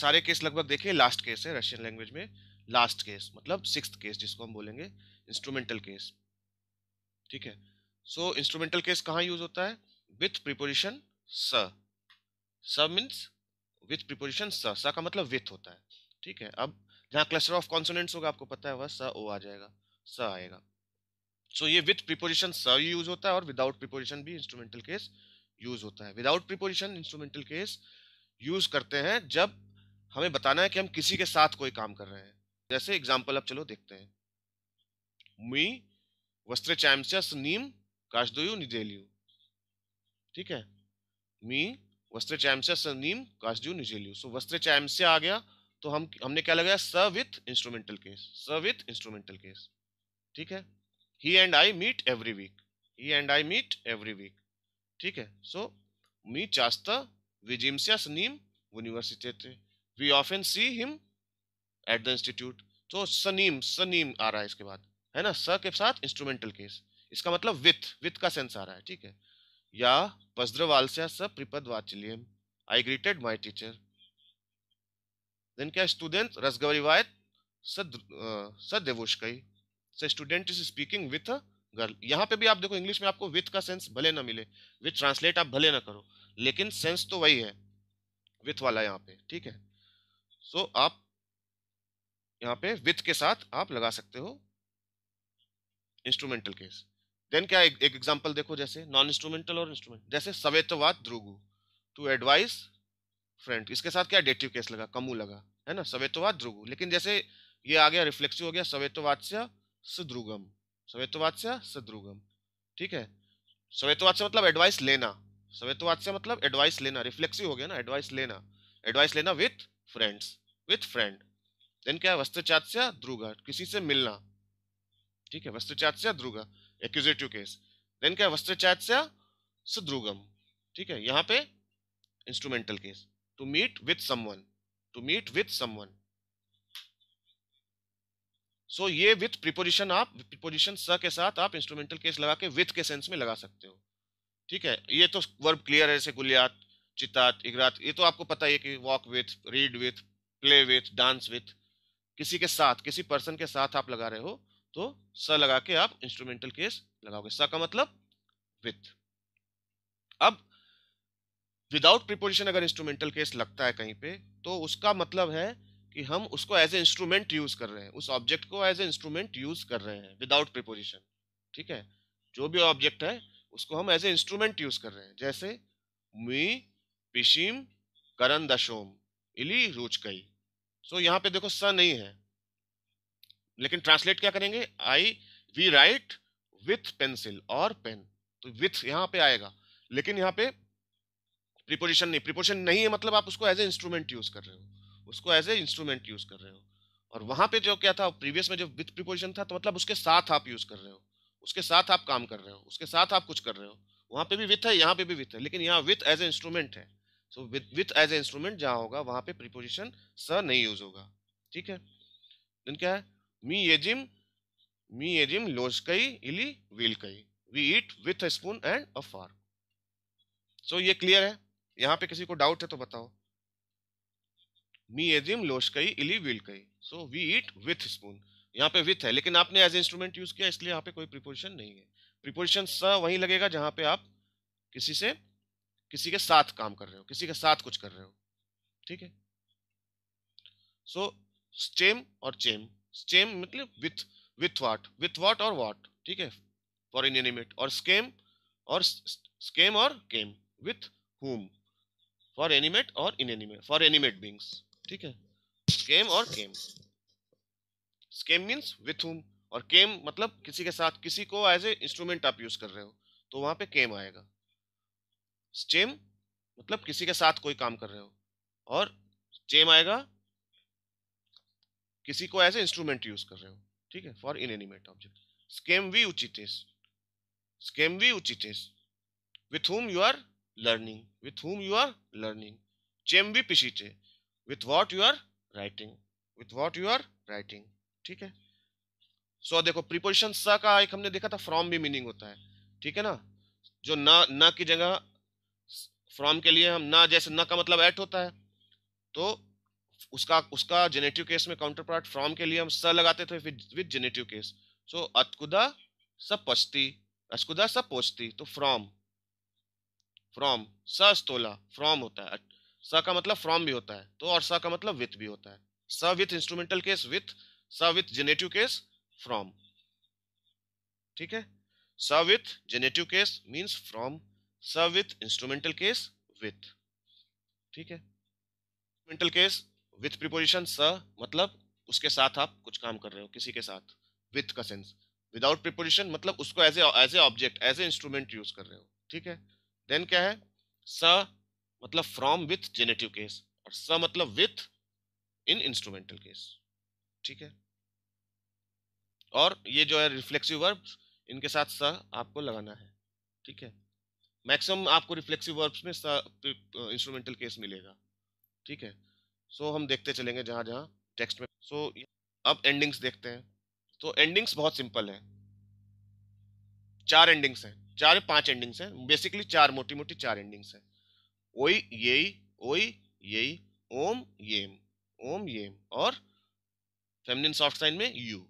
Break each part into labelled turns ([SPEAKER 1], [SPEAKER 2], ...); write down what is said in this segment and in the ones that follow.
[SPEAKER 1] सारे केस लगभग देखिए लास्ट केस है रशियन लैंग्वेज में लास्ट केस मतलब सिक्स केस जिसको हम बोलेंगे इंस्ट्रूमेंटल केस ठीक है सो इंस्ट्रूमेंटल केस कहाँ यूज होता है विथ प्रिपोजिशन स स मीन्स विथ प्रिपोजिशन स स का मतलब विथ होता है ठीक है अब जहाँ क्लस्टर ऑफ कॉन्सोनेंट्स होगा आपको पता है वह स ओ आ जाएगा स आएगा सो so, ये विथ प्रिपोजिशन स यूज होता है और विदाउट प्रिपोजिशन भी इंस्ट्रूमेंटल केस यूज होता है without preposition instrumental case use करते हैं जब हमें बताना है कि हम किसी के साथ कोई काम कर रहे हैं जैसे एग्जाम्पल अब चलो देखते हैं मी वस्त्र चैम्सिया नीम काशदोयू निजेलियु ठीक है मी वस्त्र चैम्सिया नीम काशदू निजेलियु सो वस्त्र चैम्सिया आ गया तो हम हमने क्या लगाया स विथ इंस्ट्रूमेंटल केस स विथ इंस्ट्रूमेंटल केस ठीक है he and I meet every week he and I meet every week ठीक है सो मी चास्ता विजिम्सिया नीम university we often see him at the institute तो सनीम सनीम आ रहा है इसके बाद है ना स के साथ इंस्ट्रूमेंटल केस इसका मतलब विथ विथ का सेंस आ रहा है ठीक है या पज्रवालस्या स प्रिपद वाचिलियम I greeted my teacher then क्या स्टूडेंट रसगवरिवायत सद देवोशकई स student is speaking with a girl यहाँ पे भी आप देखो इंग्लिश में आपको विथ का सेंस भले ना मिले विथ ट्रांसलेट आप भले ना करो लेकिन सेंस तो वही है विथ वाला यहाँ पे ठीक है सो so, आप यहाँ पे विथ के साथ आप लगा सकते हो इंस्ट्रूमेंटल केस देन क्या एक एग्जांपल देखो जैसे नॉन इंस्ट्रूमेंटल और इंस्ट्रूमेंट जैसे सवेतवाद ध्रुगु टू एडवाइस फ्रेंड इसके साथ क्या डेटिव केस लगा कमू लगा है ना सवेतवाद ध्रुगु लेकिन जैसे ये आ गया रिफ्लेक्सिव हो गया सवेतवात्स्य सुद्रुगम सवेतवात्स्य सद्रुगम ठीक है से मतलब एडवाइस लेना सवेतवात्स्य मतलब एडवाइस लेना रिफ्लेक्सिव हो गया ना एडवाइस लेना एडवाइस लेना with friends with friend then क्या है वस्तुचात्या ध्रुगा किसी से मिलना ठीक है वस्तुचात्या ध्रुगा एक्यूजेटिव केस देन क्या है वस्तुचात्या सुद्रुगम ठीक है यहाँ पे instrumental case to meet with someone to meet with someone so ये विथ प्रिपोजिशन आप प्रिपोजिशन स के साथ आप इंस्ट्रूमेंटल केस लगा के विथ के सेंस में लगा सकते हो ठीक है ये तो वर्ब क्लियर है जैसे गुलियात चितात इगरात ये तो आपको पता ही है कि walk with read with play with dance with किसी के साथ किसी पर्सन के साथ आप लगा रहे हो तो स लगा के आप इंस्ट्रूमेंटल केस लगाओगे स का मतलब विथ अब विदाउट प्रिपोजिशन अगर इंस्ट्रूमेंटल केस लगता है कहीं पे तो उसका मतलब है कि हम उसको एज ए इंस्ट्रूमेंट यूज कर रहे हैं उस ऑब्जेक्ट को एज ए इंस्ट्रूमेंट यूज कर रहे हैं विदाउट प्रिपोजिशन ठीक है जो भी ऑब्जेक्ट है उसको हम एज ए इंस्ट्रूमेंट यूज कर रहे हैं जैसे मी पिशिम करण दशोम इली कई सो so, यहां पे देखो स नहीं है लेकिन ट्रांसलेट क्या करेंगे I we write with pencil और पेन तो विथ यहां पे आएगा लेकिन यहां पे प्रिपोजिशन नहीं प्रिपोजिशन नहीं है मतलब आप उसको एज ए इंस्ट्रूमेंट यूज कर रहे हो उसको एज ए इंस्ट्रूमेंट यूज कर रहे हो और वहां पे जो क्या था प्रीवियस में जो विथ प्रिपोजिशन था तो मतलब उसके साथ आप यूज कर रहे हो उसके साथ आप काम कर रहे हो उसके साथ आप कुछ कर रहे हो वहां पे भी विथ है यहाँ पे भी विथ है लेकिन यहाँ विथ एज ए इंस्ट्रूमेंट है so with with as a instrument जहाँ होगा वहाँ पे प्रीपोजिशन स नहीं यूज होगा ठीक है देन क्या है मी जिम मी लोज कई इली कई we eat with spoon and a fork so ये क्लियर है यहाँ पे किसी को डाउट है तो बताओ मी एजिम कई इली कई so we eat with spoon यहाँ पे विथ है लेकिन आपने एज इंस्ट्रूमेंट यूज किया इसलिए यहाँ पे कोई प्रिपोजिशन नहीं है प्रिपोजिशन स वहीं लगेगा जहाँ पे आप किसी से किसी के साथ काम कर रहे हो किसी के साथ कुछ कर रहे हो ठीक है सो स्टेम और चेम स्टेम मतलब with with what with what और वाट ठीक है फॉर इन एनिमेट और स्केम और स्केम और केम विथ हुम फॉर एनिमेट और inanimate for animate beings ठीक है स्केम और केम स्केम मीन्स विथ हुम और केम मतलब किसी के साथ किसी को एज ए इंस्ट्रूमेंट आप यूज कर रहे हो तो वहां पे केम आएगा स्टेम मतलब किसी के साथ कोई काम कर रहे हो और स्टेम आएगा किसी को एज ए इंस्ट्रूमेंट यूज कर रहे हो ठीक है फॉर इनएनिमेट ऑब्जेक्ट स्केम वी उचिटिस स्केम वी उचिटिस with whom you are learning with whom you are learning चेम वी पिशीटे with what you are writing with what you are writing ठीक है सो so, देखो प्रिपोजिशन स का एक हमने देखा था फ्रॉम भी मीनिंग होता है ठीक है ना जो न न की जगह फ्रॉम के लिए हम ना जैसे ना का मतलब एट होता है तो उसका उसका जेनेटिव केस में काउंटर पार्ट फ्रॉम के लिए हम स लगाते थे विद जेनेटिव केस सो अतकुदा सपचती अस्कुदा पोचती तो फ्रॉम फ्रॉम सोला फ्रॉम होता है स का मतलब फ्रॉम भी होता है तो और स का मतलब विथ भी होता है स विथ इंस्ट्रूमेंटल केस विथ स विथ जेनेटिव केस फ्रॉम ठीक है स with genitive case means from सब विथ इंस्ट्रूमेंटल केस विथ ठीक है इंस्ट्रूमेंटल केस विथ प्रिपोजिशन स मतलब उसके साथ आप कुछ काम कर रहे हो किसी के साथ विथ का सेंस विदाउट प्रिपोजिशन मतलब उसको as as a object as a instrument use कर रहे हो ठीक है देन क्या है स मतलब फ्रॉम विथ जेनेटिव केस और स मतलब विथ इन इंस्ट्रूमेंटल केस ठीक है और ये जो है रिफ्लेक्सिव वर्ब इनके साथ स आपको लगाना है ठीक है मैक्सिमम आपको रिफ्लेक्सिव वर्ब्स में इंस्ट्रूमेंटल केस मिलेगा ठीक है सो so, हम देखते चलेंगे जहाँ जहाँ टेक्स्ट में सो so, अब एंडिंग्स देखते हैं तो एंडिंग्स बहुत सिंपल है चार एंडिंग्स हैं चार पांच एंडिंग्स हैं बेसिकली चार मोटी मोटी चार एंडिंग्स हैं ओई ये ओई ये ओम येम ओम येम और फेमिनिन सॉफ्ट साइन में यू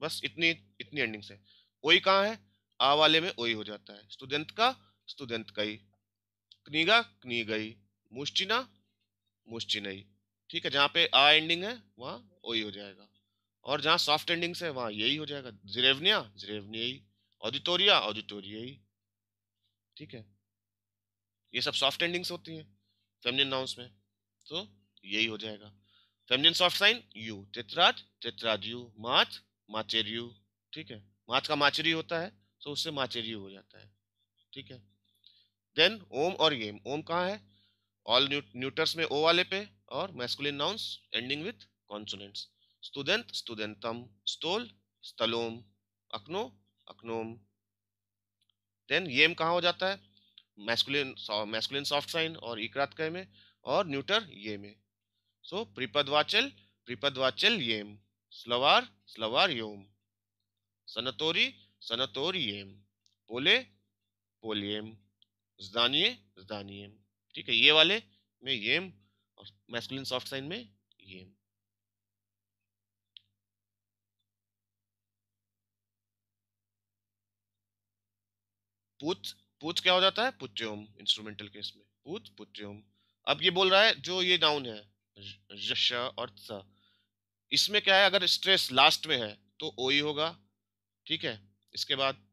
[SPEAKER 1] बस इतनी इतनी एंडिंग्स है ओई कहाँ है आ वाले में ओई हो जाता है स्टूडेंट का studentkai. Kniga, गई Mushchina, मुश्चिनई ठीक है जहाँ पे आ एंडिंग है वहाँ ओई हो जाएगा और जहाँ सॉफ्ट एंडिंग्स है वहाँ यही हो जाएगा जिरेवनिया जिरेवनियई ऑडिटोरिया ऑडिटोरिया ठीक है ये सब सॉफ्ट एंडिंग्स होती हैं फेमिनिन नाउंस में तो यही हो जाएगा फेमिनिन सॉफ्ट साइन यू चित्राज चित्राज यू माच माचेर यू ठीक है माच का माचेरी होता है तो उससे माचेरी हो जाता है ठीक है देन ओम और येम ओम कहाँ है ऑल न्यूटर्स में ओ वाले पे और masculine nouns ending with consonants student स्टूडेंटम स्तोल स्तलोम अक्नो अक्नोम देन येम कहाँ हो जाता है मैस्कुलिन मैस्कुलिन सॉफ्ट साइन और इकरात कह में और न्यूटर ये में सो प्रिपदवाचल प्रिपदवाचल येम स्लवार स्लवार योम सनतोरी सनतोरी येम पोले पोलियम zdanie zdaniem ठीक है ये वाले में येम और मैस्कुलिन सॉफ्ट साइन में येम पूछ पूछ क्या हो जाता है पुत्योम इंस्ट्रूमेंटल केस में पूत पुत्योम अब ये बोल रहा है जो ये डाउन है यश और स इसमें क्या है अगर स्ट्रेस लास्ट में है तो ओ ही होगा ठीक है इसके बाद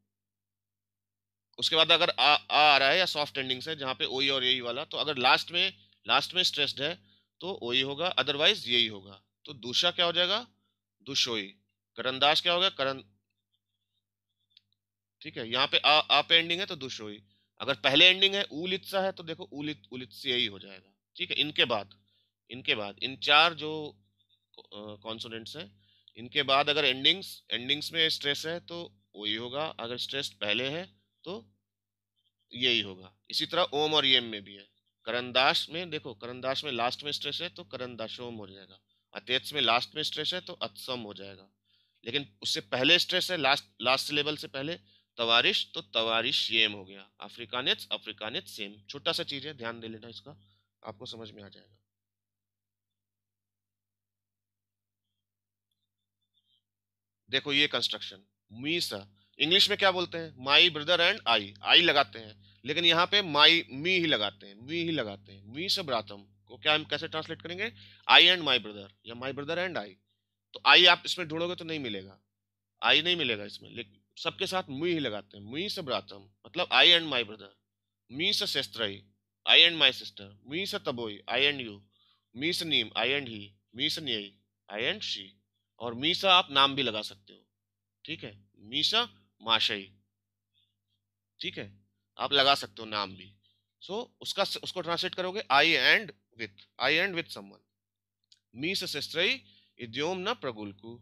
[SPEAKER 1] उसके बाद अगर आ, आ आ रहा है या सॉफ्ट एंडिंग्स है जहाँ पे ओई और यही वाला तो अगर लास्ट में लास्ट में स्ट्रेस्ड है तो ओई होगा अदरवाइज यही होगा तो दूसरा क्या हो जाएगा दुशोई करंदाज क्या होगा करण ठीक है यहाँ पे आ, आ पे एंडिंग है तो दुशोई अगर पहले एंडिंग है उलित्सा है तो देखो उलित उलित्सी यही हो जाएगा ठीक है इनके बाद इनके बाद इन चार जो कॉन्सोनेंट्स हैं इनके बाद अगर एंडिंग्स एंडिंग्स में स्ट्रेस है तो वही होगा अगर स्ट्रेस पहले है तो यही होगा इसी तरह ओम और यम में भी है करंदास में देखो करंदास में लास्ट में स्ट्रेस है तो करंदाशोम हो जाएगा अत्यक्ष में लास्ट में स्ट्रेस है तो अत्सम हो जाएगा लेकिन उससे पहले स्ट्रेस है लास्ट लास्ट लेवल से पहले तवारिश तो तवारिश येम हो गया अफ्रीकानियत अफ्रीकानियत सेम छोटा सा चीज़ है ध्यान दे लेना इसका आपको समझ में आ जाएगा देखो ये कंस्ट्रक्शन मीसा इंग्लिश में क्या बोलते हैं माई ब्रदर एंड आई आई लगाते हैं लेकिन यहाँ पे माई मी ही लगाते हैं मी ही लगाते हैं मी से ब्रातम को क्या हम कैसे ट्रांसलेट करेंगे आई एंड माई ब्रदर या माई ब्रदर एंड आई तो आई आप इसमें ढूंढोगे तो नहीं मिलेगा आई नहीं मिलेगा इसमें लेकिन सबके साथ मी ही लगाते हैं मी से ब्रातम मतलब आई एंड माई ब्रदर मी से आई एंड माई सिस्टर मी से तबोई आई एंड यू मी से नीम आई एंड ही मी से नई आई एंड शी और मी सा आप नाम भी लगा सकते हो ठीक है मीसा माशई ठीक है आप लगा सकते हो नाम भी सो so, उसका उसको ट्रांसलेट करोगे I and with I and with someone मी से इद्योम ना प्रगुलकू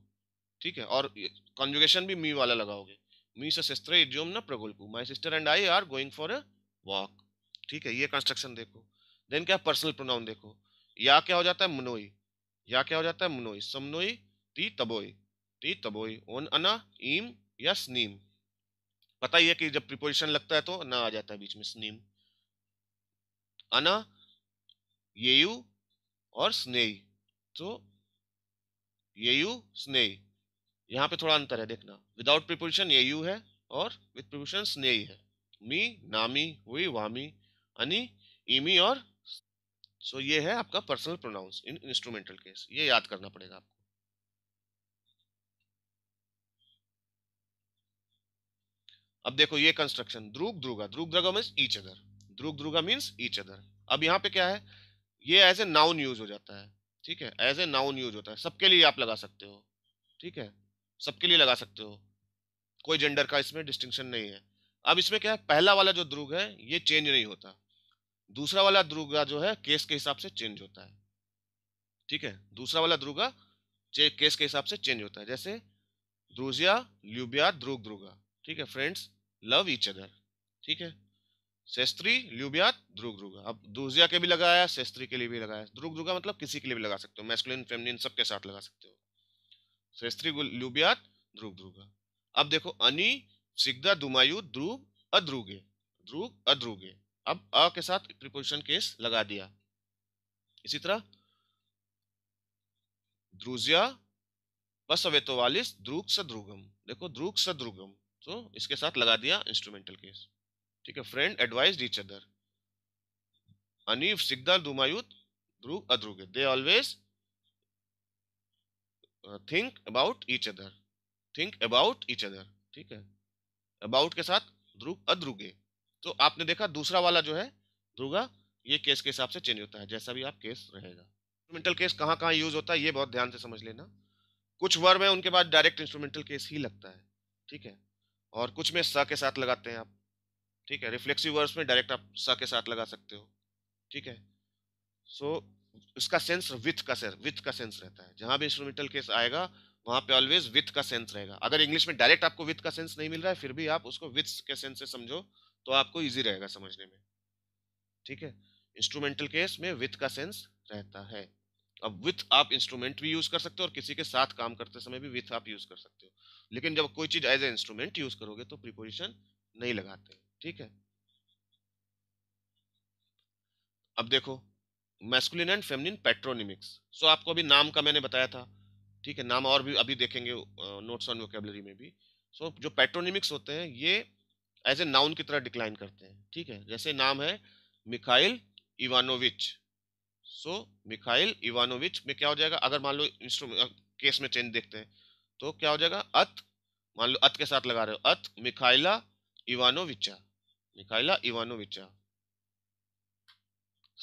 [SPEAKER 1] ठीक है और कॉन्जुगेशन भी मी वाला लगाओगे मी से सिस्टर इडियोम ना प्रगुलकू my sister and I are going for a walk ठीक है ये कंस्ट्रक्शन देखो देन क्या पर्सनल प्रोनाउन देखो या क्या हो जाता है मनोई या क्या हो जाता है मनोई समनोई ती तबोई ती तबोई ओन अना इम या स्नीम पता ही है कि जब प्रिपोजिशन लगता है तो न आ जाता है बीच में स्नीम अना येयु और स्नेही तो येयु स्नेही यहां पे थोड़ा अंतर है देखना विदाउट प्रिपोजिशन येयु है और विद प्रिपोजिशन स्नेही है मी नामी हुई वामी अनी इमी और सो so ये है आपका personal pronouns in instrumental case ये याद करना पड़ेगा आपको अब देखो ये कंस्ट्रक्शन ध्रुव ध्रुगा ध्रुव ध्रुगा मीन्स ईच अदर ध्रुव ध्रुगा मीन्स ईच अदर अब यहाँ पे क्या है ये एज ए नाउन यूज हो जाता है ठीक है एज ए नाउन यूज होता है सबके लिए आप लगा सकते हो ठीक है सबके लिए लगा सकते हो कोई जेंडर का इसमें डिस्टिंक्शन नहीं है अब इसमें क्या है पहला वाला जो द्रुग है ये चेंज नहीं होता दूसरा वाला द्रुगा जो है केस के हिसाब से चेंज होता है ठीक है दूसरा वाला द्रुगा केस के हिसाब से चेंज होता है जैसे द्रुजिया ल्यूबिया द्रुग ध्रुगा ठीक है फ्रेंड्स लव इच अदर ठीक है शेस्त्री ल्यूबियात ध्रुग ध्रुगा अब दूजिया के भी लगाया शेस्त्री के लिए भी लगाया ध्रुग ध्रुगा मतलब किसी के लिए भी लगा सकते हो मैस्कुलिन फेमिनिन सबके साथ लगा सकते हो शेस्त्री ल्यूबियात ध्रुग ध्रुगा अब देखो अनि सिग्धा दुमायु ध्रुव अध्रुगे ध्रुव अध्रुगे अब अ के साथ प्रिपोजिशन केस लगा दिया इसी तरह ध्रुजिया पसवेतोवालिस ध्रुग सद्रुगम देखो ध्रुग सद्रुगम तो इसके साथ लगा दिया इंस्ट्रूमेंटल केस ठीक है फ्रेंड एडवाइज ईच अदर अनिव सिकदार दुमायूत ध्रुव अध्रुव they always think about each other think about each other ठीक है अबाउट के साथ ध्रुव अध्रुगे तो आपने देखा दूसरा वाला जो है ध्रुगा ये केस के हिसाब से चेंज होता है जैसा भी आप केस रहेगा इंस्ट्रूमेंटल केस कहाँ कहाँ यूज होता है ये बहुत ध्यान से समझ लेना कुछ वर्ब है उनके बाद डायरेक्ट इंस्ट्रूमेंटल केस ही लगता है ठीक है और कुछ में स के साथ लगाते हैं आप ठीक है रिफ्लेक्सिव वर्ब्स में डायरेक्ट आप स के साथ लगा सकते हो ठीक है सो so, इसका सेंस विथ का सेंस विथ का सेंस रहता है जहाँ भी इंस्ट्रोमेंटल केस आएगा वहाँ पे ऑलवेज विथ का सेंस रहेगा अगर इंग्लिश में डायरेक्ट आपको विथ का सेंस नहीं मिल रहा है फिर भी आप उसको विथ के सेंस से समझो तो आपको ईजी रहेगा समझने में ठीक है इंस्ट्रूमेंटल केस में विथ का सेंस रहता है अब विथ आप इंस्ट्रूमेंट भी यूज कर सकते हो और किसी के साथ काम करते समय भी विथ आप यूज कर सकते हो लेकिन जब कोई चीज एज ए इंस्ट्रूमेंट यूज करोगे तो प्रीपोजिशन नहीं लगाते ठीक है अब देखो masculine and feminine patronymics so आपको अभी नाम का मैंने बताया था ठीक है नाम और भी अभी देखेंगे नोट्स ऑन वोकेबलरी में भी सो जो पेट्रोनिमिक्स होते हैं ये एज ए नाउन की तरह डिक्लाइन करते हैं ठीक है जैसे नाम है Mikhail Ivanovich so Mikhail Ivanovich में क्या हो जाएगा अगर मान लो इंस्ट्रूमेंट केस में चेंज देखते हैं तो क्या हो जाएगा अत मान लो अत के साथ लगा रहे हो अत मिखाइला इवानोविचा मिखाइला इवानोविचा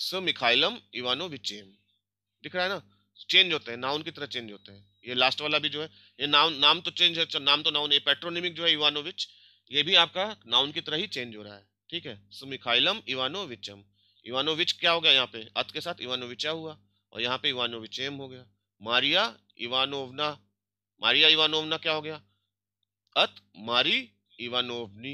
[SPEAKER 1] सो मिखाइलम इवानोविचेम दिख रहा है ना चेंज होते हैं नाउन की तरह चेंज होते हैं ये लास्ट वाला भी जो है ये नाउन नाम तो चेंज है अच्छा, नाम तो नाउन ये पेट्रोनिमिक जो है इवानोविच ये भी आपका नाउन की तरह ही चेंज हो रहा है ठीक है सो मिखाइलम इवानोविचम इवानोविच क्या हो गया यहाँ पे अत के साथ इवानोविचा हुआ और यहाँ पे इवानोविचेम हो गया मारिया इवानोवना मारिया इवानोवना क्या हो गया अत मारी इवानोवनी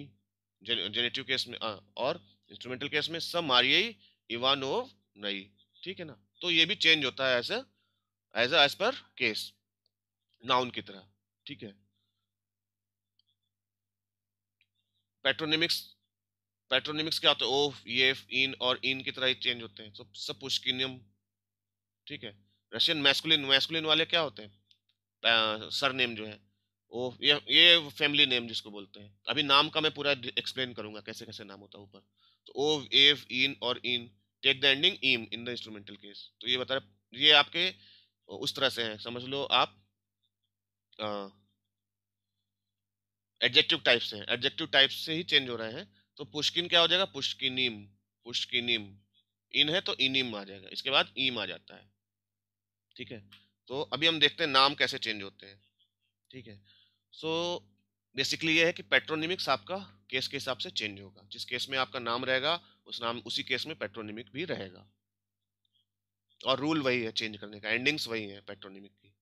[SPEAKER 1] जेनेटिव केस में आ, हाँ, और इंस्ट्रूमेंटल केस में सब मारिय इवानोव नई ठीक है ना तो ये भी चेंज होता है as a as as per case noun की तरह ठीक है पेट्रोनिमिक्स पैट्रोनिमिक्स क्या होता है ओफ ये इन और इन की तरह ही चेंज होते हैं सब सब पुष्किनियम ठीक है रशियन मैस्कुलिन मैस्कुलिन वाले क्या होते हैं सर नेम जो है ओ ये ये फैमिली नेम जिसको बोलते हैं अभी नाम का मैं पूरा एक्सप्लेन करूंगा कैसे कैसे नाम होता है ऊपर तो ओ एफ इन और इन टेक द एंडिंग इम इन द इंस्ट्रूमेंटल केस तो ये बता रहे ये आपके उस तरह से हैं समझ लो आप एडजेक्टिव टाइप से एडजेक्टिव टाइप से ही चेंज हो रहे हैं तो पुष्किन क्या हो जाएगा पुष्किनिम पुष्किनिम इन है तो इनिम आ जाएगा इसके बाद ईम आ जाता है ठीक है तो अभी हम देखते हैं नाम कैसे चेंज होते हैं ठीक है सो बेसिकली ये है कि पेट्रोनिमिक्स आपका केस के हिसाब से चेंज होगा जिस केस में आपका नाम रहेगा उस नाम उसी केस में पेट्रोनिमिक भी रहेगा और रूल वही है चेंज करने का एंडिंग्स वही है पेट्रोनिमिक की